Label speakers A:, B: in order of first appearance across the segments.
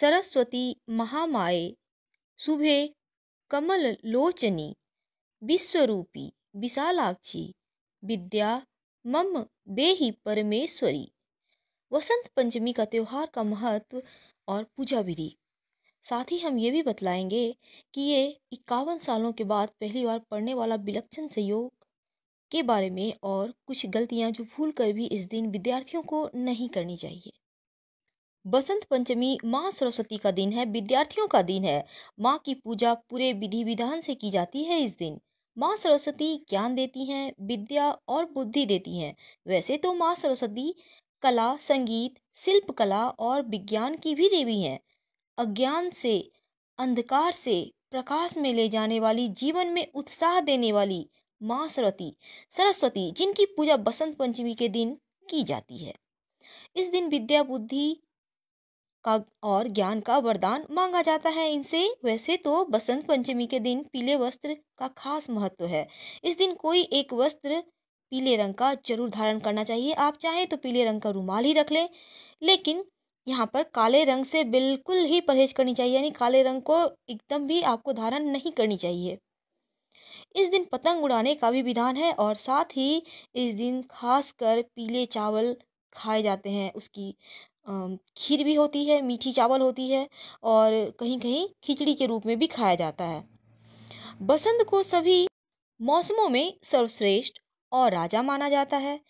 A: सरस्वती महामाए शुभे कमल लोचनी विश्वरूपी विशालाक्षी विद्या मम देही परमेश्वरी वसंत पंचमी का त्यौहार का महत्व और पूजा विधि साथ ही हम ये भी बतलाएंगे कि ये इक्यावन सालों के बाद पहली बार पढ़ने वाला विलक्षण संयोग के बारे में और कुछ गलतियां जो भूल कर भी इस दिन विद्यार्थियों को नहीं करनी चाहिए बसंत पंचमी माँ सरस्वती का दिन है विद्यार्थियों का दिन है माँ की पूजा पूरे विधि विधान से की जाती है इस दिन माँ सरस्वती ज्ञान देती हैं विद्या और बुद्धि देती हैं वैसे तो माँ सरस्वती कला संगीत शिल्प कला और विज्ञान की भी देवी हैं अज्ञान से अंधकार से प्रकाश में ले जाने वाली जीवन में उत्साह देने वाली माँ सरस्वती सरस्वती जिनकी पूजा बसंत पंचमी के दिन की जाती है इस दिन विद्या बुद्धि का और ज्ञान का वरदान मांगा जाता है इनसे वैसे तो बसंत पंचमी के दिन पीले वस्त्र का खास महत्व है इस दिन कोई एक वस्त्र पीले रंग का जरूर धारण करना चाहिए आप चाहें तो पीले रंग का रुमाल ही रख लें लेकिन यहाँ पर काले रंग से बिल्कुल ही परहेज करनी चाहिए यानी काले रंग को एकदम भी आपको धारण नहीं करनी चाहिए इस दिन पतंग उड़ाने का भी विधान है और साथ ही इस दिन खासकर पीले चावल खाए जाते हैं उसकी खीर भी होती है मीठी चावल होती है और कहीं कहीं खिचड़ी के रूप में भी खाया जाता है बसंत को सभी मौसमों में सर्वश्रेष्ठ और राजा माना जाता है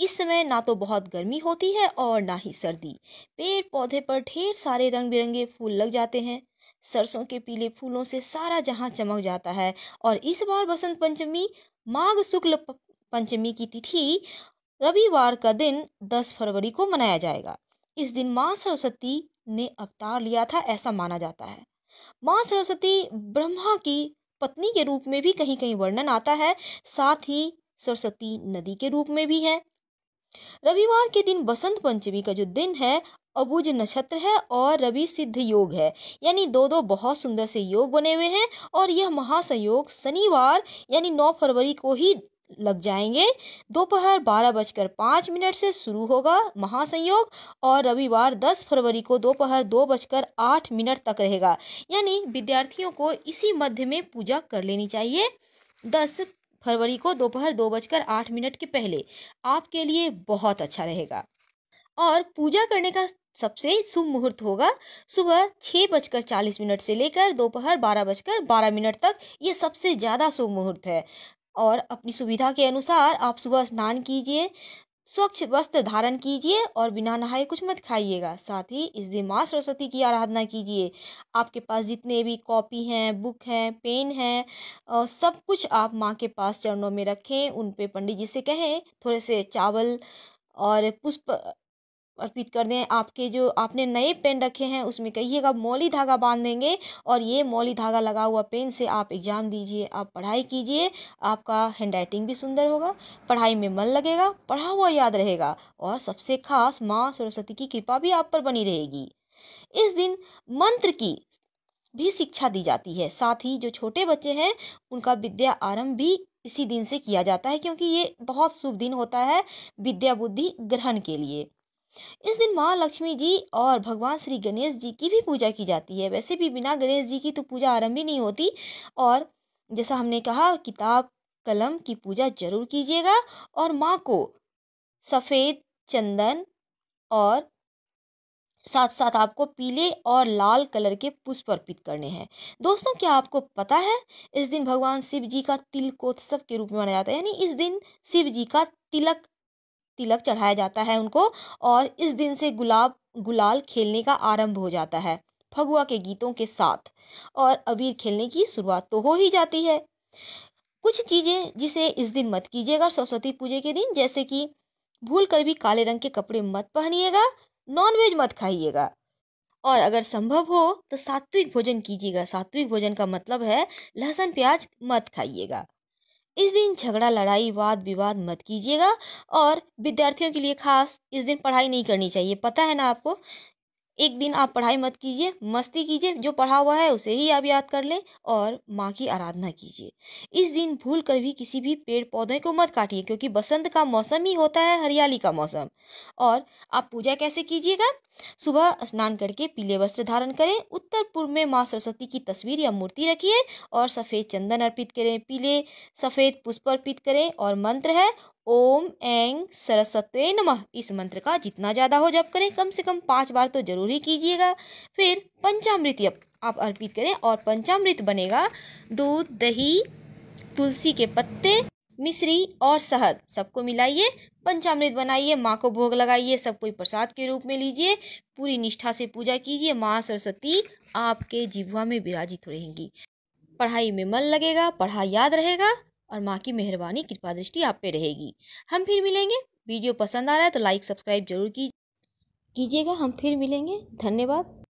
A: इस समय ना तो बहुत गर्मी होती है और ना ही सर्दी पेड़ पौधे पर ढेर सारे रंग बिरंगे फूल लग जाते हैं सरसों के पीले फूलों से सारा जहां चमक जाता है और इस बार बसंत पंचमी माघ शुक्ल पंचमी की तिथि रविवार का दिन 10 फरवरी को मनाया जाएगा इस दिन माँ सरस्वती ने अवतार लिया था ऐसा माना जाता है माँ सरस्वती ब्रह्मा की पत्नी के रूप में भी कहीं कहीं वर्णन आता है साथ ही सरस्वती नदी के रूप में भी है रविवार के दिन बसंत पंचमी का जो दिन है अबुज नक्षत्र है और रवि सिद्ध योग है यानी दो दो बहुत सुंदर से योग बने हुए हैं और यह महासंयोग शनिवार यानी 9 फरवरी को ही लग जाएंगे दोपहर बारह बजकर पाँच मिनट से शुरू होगा महासंयोग और रविवार दस फरवरी को दोपहर दो, दो बजकर आठ मिनट तक रहेगा यानी विद्यार्थियों को इसी मध्य में पूजा कर लेनी चाहिए दस फरवरी को दोपहर दो, दो बजकर आठ मिनट के पहले आपके लिए बहुत अच्छा रहेगा और पूजा करने का सबसे शुभ मुहूर्त होगा सुबह छः बजकर चालीस मिनट से लेकर दोपहर बारह बजकर बारह मिनट तक ये सबसे ज़्यादा शुभ मुहूर्त है और अपनी सुविधा के अनुसार आप सुबह स्नान कीजिए स्वच्छ वस्त्र धारण कीजिए और बिना नहाए कुछ मत खाइएगा साथ ही इस दिन माँ सरस्वती की आराधना कीजिए आपके पास जितने भी कॉपी हैं बुक हैं पेन हैं सब कुछ आप माँ के पास चरणों में रखें उन पे पंडित जी से कहें थोड़े से चावल और पुष्प अर्पित कर दें आपके जो आपने नए पेन रखे हैं उसमें कहिएगा मौली धागा बांध देंगे और ये मौली धागा लगा हुआ पेन से आप एग्ज़ाम दीजिए आप पढ़ाई कीजिए आपका हैंड राइटिंग भी सुंदर होगा पढ़ाई में मन लगेगा पढ़ा हुआ याद रहेगा और सबसे खास माँ सरस्वती की कृपा भी आप पर बनी रहेगी इस दिन मंत्र की भी शिक्षा दी जाती है साथ ही जो छोटे बच्चे हैं उनका विद्या आरंभ भी इसी दिन से किया जाता है क्योंकि ये बहुत शुभ दिन होता है विद्या बुद्धि ग्रहण के लिए इस दिन माँ लक्ष्मी जी और भगवान श्री गणेश जी की भी पूजा की जाती है वैसे भी बिना गणेश जी की तो पूजा आरंभ ही नहीं होती और जैसा हमने कहा किताब कलम की पूजा जरूर कीजिएगा और माँ को सफ़ेद चंदन और साथ साथ आपको पीले और लाल कलर के पुष्प अर्पित करने हैं दोस्तों क्या आपको पता है इस दिन भगवान शिव जी का तिलकोत्सव के रूप में मनाया जाता है यानी इस दिन शिव जी का तिलक तिलक चढ़ाया जाता है उनको और इस दिन से गुलाब गुलाल खेलने का आरंभ हो जाता है फगुआ के गीतों के साथ और अबीर खेलने की शुरुआत तो हो ही जाती है कुछ चीज़ें जिसे इस दिन मत कीजिएगा सरस्वती पूजा के दिन जैसे कि भूल कर भी काले रंग के कपड़े मत पहनिएगा नॉनवेज मत खाइएगा और अगर संभव हो तो सात्विक भोजन कीजिएगा सात्विक भोजन का मतलब है लहसुन प्याज मत खाइएगा इस दिन झगड़ा लड़ाई वाद विवाद मत कीजिएगा और विद्यार्थियों के लिए खास इस दिन पढ़ाई नहीं करनी चाहिए पता है ना आपको एक दिन आप पढ़ाई मत कीजिए मस्ती कीजिए जो पढ़ा हुआ है उसे ही आप याद कर लें और माँ की आराधना कीजिए इस दिन भूल कर भी किसी भी पेड़ पौधे को मत काटिए क्योंकि बसंत का मौसम ही होता है हरियाली का मौसम और आप पूजा कैसे कीजिएगा सुबह स्नान करके पीले वस्त्र धारण करें उत्तर पूर्व में माँ सरस्वती की तस्वीर या मूर्ति रखिए और सफ़ेद चंदन अर्पित करें पीले सफ़ेद पुष्प अर्पित करें और मंत्र है ओम एंग सरस्वते नम इस मंत्र का जितना ज़्यादा हो जप करें कम से कम पाँच बार तो जरूर ही कीजिएगा फिर पंचामृत आप अर्पित करें और पंचामृत बनेगा दूध दही तुलसी के पत्ते मिश्री और शहद सबको मिलाइए पंचामृत बनाइए माँ को भोग लगाइए सब कोई प्रसाद के रूप में लीजिए पूरी निष्ठा से पूजा कीजिए माँ सरस्वती आपके जिह्वा में विराजित रहेंगी पढ़ाई में मन लगेगा पढ़ाई याद रहेगा और माँ की मेहरबानी कृपा दृष्टि आप पे रहेगी हम फिर मिलेंगे वीडियो पसंद आ रहा है तो लाइक सब्सक्राइब जरूर कीजिएगा हम फिर मिलेंगे धन्यवाद